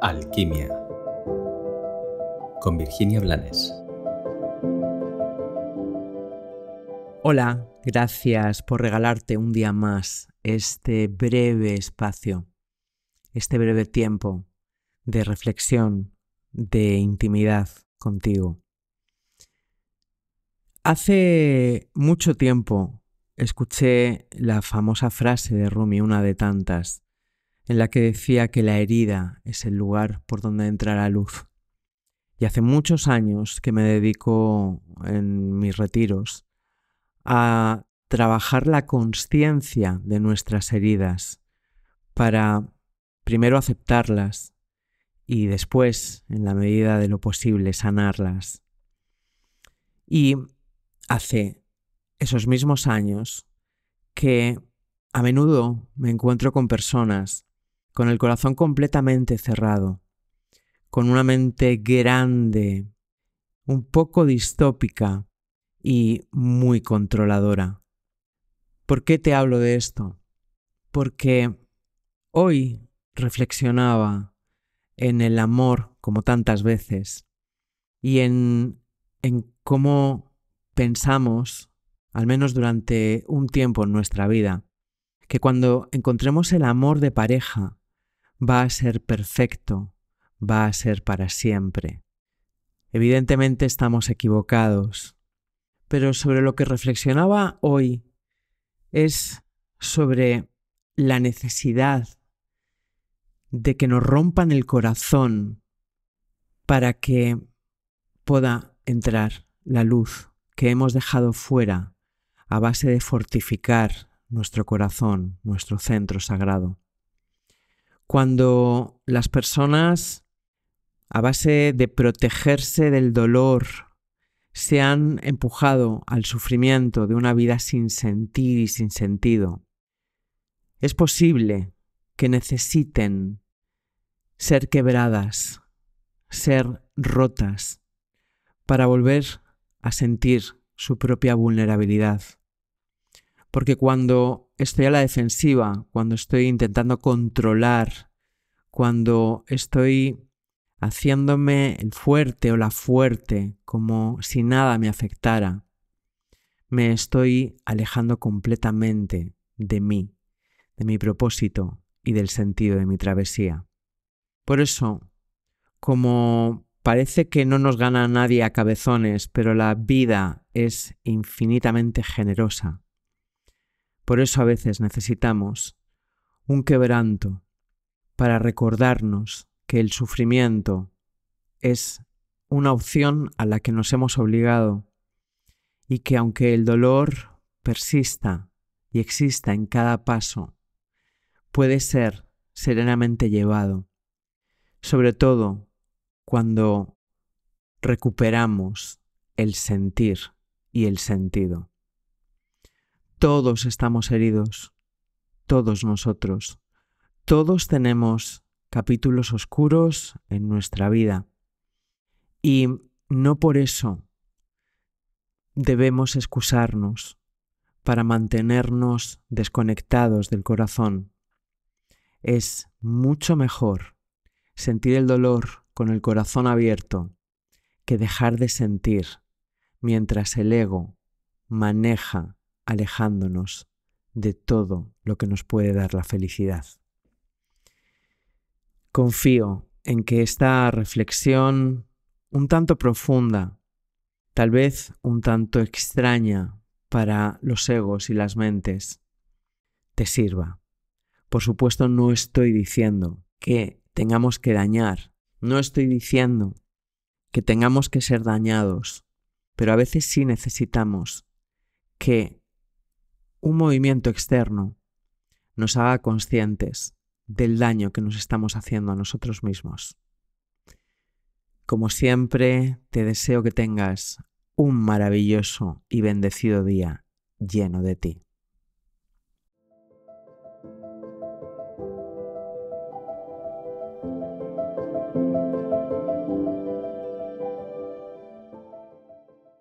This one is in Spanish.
Alquimia con Virginia Blanes. Hola, gracias por regalarte un día más este breve espacio, este breve tiempo de reflexión, de intimidad contigo. Hace mucho tiempo escuché la famosa frase de Rumi, una de tantas, en la que decía que la herida es el lugar por donde entra la luz. Y hace muchos años que me dedico en mis retiros a trabajar la conciencia de nuestras heridas para primero aceptarlas y después, en la medida de lo posible, sanarlas. Y hace esos mismos años que a menudo me encuentro con personas con el corazón completamente cerrado, con una mente grande, un poco distópica y muy controladora. ¿Por qué te hablo de esto? Porque hoy reflexionaba en el amor como tantas veces y en, en cómo pensamos, al menos durante un tiempo en nuestra vida, que cuando encontremos el amor de pareja, va a ser perfecto, va a ser para siempre. Evidentemente estamos equivocados, pero sobre lo que reflexionaba hoy es sobre la necesidad de que nos rompan el corazón para que pueda entrar la luz que hemos dejado fuera a base de fortificar nuestro corazón, nuestro centro sagrado cuando las personas, a base de protegerse del dolor, se han empujado al sufrimiento de una vida sin sentir y sin sentido. Es posible que necesiten ser quebradas, ser rotas, para volver a sentir su propia vulnerabilidad. Porque cuando estoy a la defensiva, cuando estoy intentando controlar, cuando estoy haciéndome el fuerte o la fuerte, como si nada me afectara, me estoy alejando completamente de mí, de mi propósito y del sentido de mi travesía. Por eso, como parece que no nos gana nadie a cabezones, pero la vida es infinitamente generosa, por eso a veces necesitamos un quebranto para recordarnos que el sufrimiento es una opción a la que nos hemos obligado y que aunque el dolor persista y exista en cada paso, puede ser serenamente llevado, sobre todo cuando recuperamos el sentir y el sentido. Todos estamos heridos, todos nosotros. Todos tenemos capítulos oscuros en nuestra vida. Y no por eso debemos excusarnos para mantenernos desconectados del corazón. Es mucho mejor sentir el dolor con el corazón abierto que dejar de sentir mientras el ego maneja alejándonos de todo lo que nos puede dar la felicidad. Confío en que esta reflexión un tanto profunda, tal vez un tanto extraña para los egos y las mentes, te sirva. Por supuesto, no estoy diciendo que tengamos que dañar, no estoy diciendo que tengamos que ser dañados, pero a veces sí necesitamos que un movimiento externo nos haga conscientes del daño que nos estamos haciendo a nosotros mismos. Como siempre, te deseo que tengas un maravilloso y bendecido día lleno de ti.